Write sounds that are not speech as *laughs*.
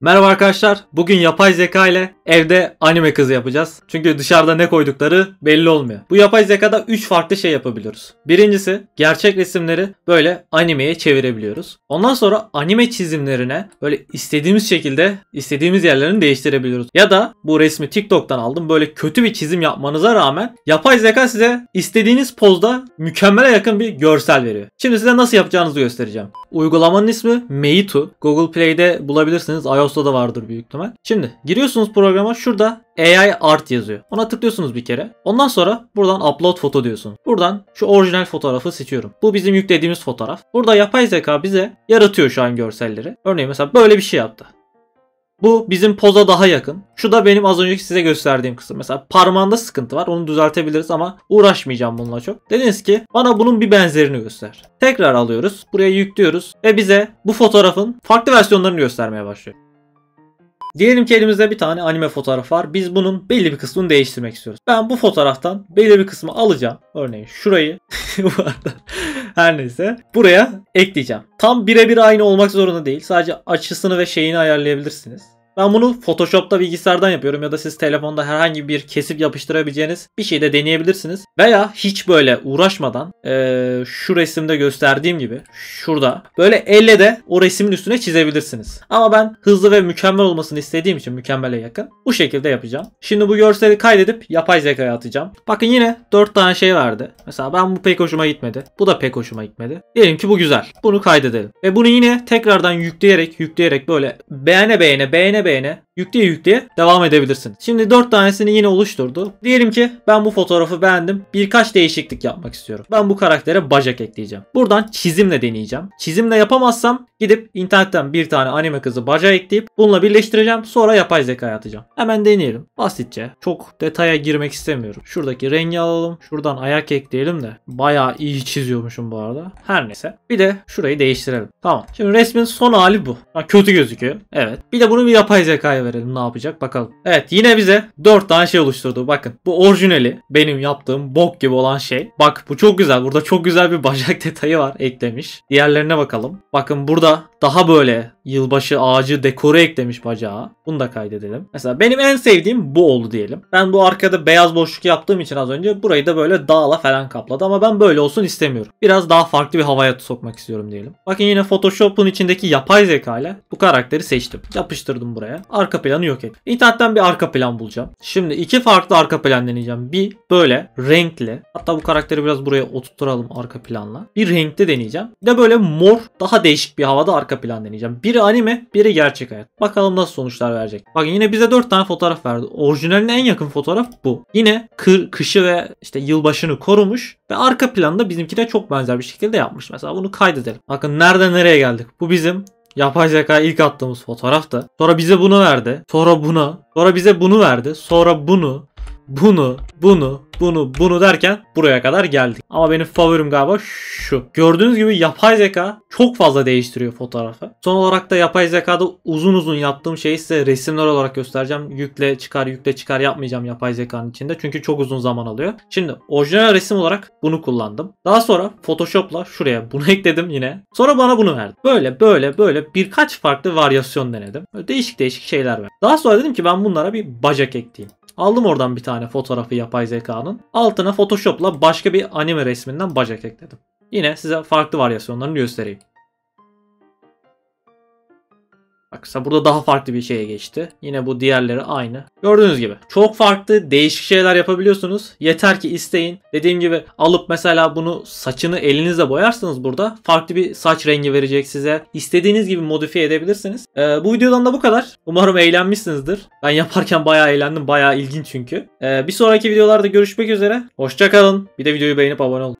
Merhaba arkadaşlar. Bugün yapay zeka ile Evde anime kızı yapacağız. Çünkü dışarıda ne koydukları belli olmuyor. Bu yapay zekada 3 farklı şey yapabiliyoruz. Birincisi gerçek resimleri böyle animeye çevirebiliyoruz. Ondan sonra anime çizimlerine böyle istediğimiz şekilde istediğimiz yerlerini değiştirebiliyoruz. Ya da bu resmi TikTok'tan aldım böyle kötü bir çizim yapmanıza rağmen yapay zeka size istediğiniz pozda mükemmele yakın bir görsel veriyor. Şimdi size nasıl yapacağınızı göstereceğim. Uygulamanın ismi Meitu. Google Play'de bulabilirsiniz. iOS'ta da vardır büyük ihtimal. Şimdi giriyorsunuz programı programa şurada AI Art yazıyor. Ona tıklıyorsunuz bir kere. Ondan sonra buradan Upload Foto diyorsun. Buradan şu orijinal fotoğrafı seçiyorum. Bu bizim yüklediğimiz fotoğraf. Burada yapay zeka bize yaratıyor şu an görselleri. Örneğin mesela böyle bir şey yaptı. Bu bizim poza daha yakın. Şu da benim az önceki size gösterdiğim kısım. Mesela parmağında sıkıntı var. Onu düzeltebiliriz ama uğraşmayacağım bununla çok. Dediniz ki bana bunun bir benzerini göster. Tekrar alıyoruz. Buraya yüklüyoruz. Ve bize bu fotoğrafın farklı versiyonlarını göstermeye başlıyor. Diyelim ki elimizde bir tane anime fotoğraf var. Biz bunun belli bir kısmını değiştirmek istiyoruz. Ben bu fotoğraftan belli bir kısmı alacağım. Örneğin şurayı *laughs* bu arada her neyse buraya ekleyeceğim. Tam birebir aynı olmak zorunda değil. Sadece açısını ve şeyini ayarlayabilirsiniz. Ben bunu Photoshop'ta bilgisayardan yapıyorum ya da siz telefonda herhangi bir kesip yapıştırabileceğiniz bir şey de deneyebilirsiniz. Veya hiç böyle uğraşmadan ee, şu resimde gösterdiğim gibi şurada böyle elle de o resmin üstüne çizebilirsiniz. Ama ben hızlı ve mükemmel olmasını istediğim için mükemmele yakın bu şekilde yapacağım. Şimdi bu görseli kaydedip yapay zekaya atacağım. Bakın yine 4 tane şey vardı. Mesela ben bu pek hoşuma gitmedi. Bu da pek hoşuma gitmedi. Diyelim ki bu güzel. Bunu kaydedelim. Ve bunu yine tekrardan yükleyerek yükleyerek böyle beğene beğene beğene beğene, yükleye yükleye devam edebilirsin. Şimdi 4 tanesini yine oluşturdu. Diyelim ki ben bu fotoğrafı beğendim. Birkaç değişiklik yapmak istiyorum. Ben bu karaktere bacak ekleyeceğim. Buradan çizimle deneyeceğim. Çizimle yapamazsam gidip internetten bir tane anime kızı bacağı ekleyip bununla birleştireceğim. Sonra yapay zeka atacağım. Hemen deneyelim. Basitçe. Çok detaya girmek istemiyorum. Şuradaki rengi alalım. Şuradan ayak ekleyelim de. Bayağı iyi çiziyormuşum bu arada. Her neyse. Bir de şurayı değiştirelim. Tamam. Şimdi resmin son hali bu. Yani kötü gözüküyor. Evet. Bir de bunu bir yapay yapay verelim ne yapacak bakalım. Evet yine bize 4 tane şey oluşturdu bakın. Bu orijinali benim yaptığım bok gibi olan şey. Bak bu çok güzel burada çok güzel bir bacak *laughs* detayı var eklemiş. Diğerlerine bakalım. Bakın burada daha böyle yılbaşı ağacı dekoru eklemiş bacağı. Bunu da kaydedelim. Mesela benim en sevdiğim bu oldu diyelim. Ben bu arkada beyaz boşluk yaptığım için az önce burayı da böyle dağla falan kapladı ama ben böyle olsun istemiyorum. Biraz daha farklı bir havaya sokmak istiyorum diyelim. Bakın yine Photoshop'un içindeki yapay zeka ile bu karakteri seçtim. Yapıştırdım buraya. Arka planı yok et. İnternetten bir arka plan bulacağım. Şimdi iki farklı arka plan deneyeceğim. Bir böyle renkli. Hatta bu karakteri biraz buraya oturtturalım arka planla. Bir renkli deneyeceğim. Bir de böyle mor daha değişik bir havada arka plan deneyeceğim. Bir biri anime, biri gerçek hayat. Bakalım nasıl sonuçlar verecek. Bakın yine bize 4 tane fotoğraf verdi. Orijinaline en yakın fotoğraf bu. Yine kır, kışı ve işte yılbaşını korumuş ve arka planda bizimki de çok benzer bir şekilde yapmış. Mesela bunu kaydedelim. Bakın nereden nereye geldik. Bu bizim yapay zeka ilk attığımız fotoğrafta. Sonra bize bunu verdi. Sonra buna. Sonra bize bunu verdi. Sonra bunu bunu, bunu, bunu, bunu derken buraya kadar geldik. Ama benim favorim galiba şu. Gördüğünüz gibi yapay zeka çok fazla değiştiriyor fotoğrafı. Son olarak da yapay zekada uzun uzun yaptığım şeyi size resimler olarak göstereceğim. Yükle çıkar, yükle çıkar yapmayacağım yapay zekanın içinde. Çünkü çok uzun zaman alıyor. Şimdi orijinal resim olarak bunu kullandım. Daha sonra Photoshop'la şuraya bunu *laughs* ekledim yine. Sonra bana bunu verdi. Böyle böyle böyle birkaç farklı varyasyon denedim. Böyle değişik değişik şeyler verdi. Daha sonra dedim ki ben bunlara bir bacak ekleyeyim. Aldım oradan bir tane fotoğrafı yapay zekanın. Altına Photoshop'la başka bir anime resminden bacak ekledim. Yine size farklı varyasyonlarını göstereyim. Aksa burada daha farklı bir şeye geçti. Yine bu diğerleri aynı. Gördüğünüz gibi çok farklı değişik şeyler yapabiliyorsunuz. Yeter ki isteyin. Dediğim gibi alıp mesela bunu saçını elinizle boyarsanız burada farklı bir saç rengi verecek size. İstediğiniz gibi modifiye edebilirsiniz. Ee, bu videodan da bu kadar. Umarım eğlenmişsinizdir. Ben yaparken bayağı eğlendim. Bayağı ilginç çünkü. Ee, bir sonraki videolarda görüşmek üzere. Hoşçakalın. Bir de videoyu beğenip abone olun.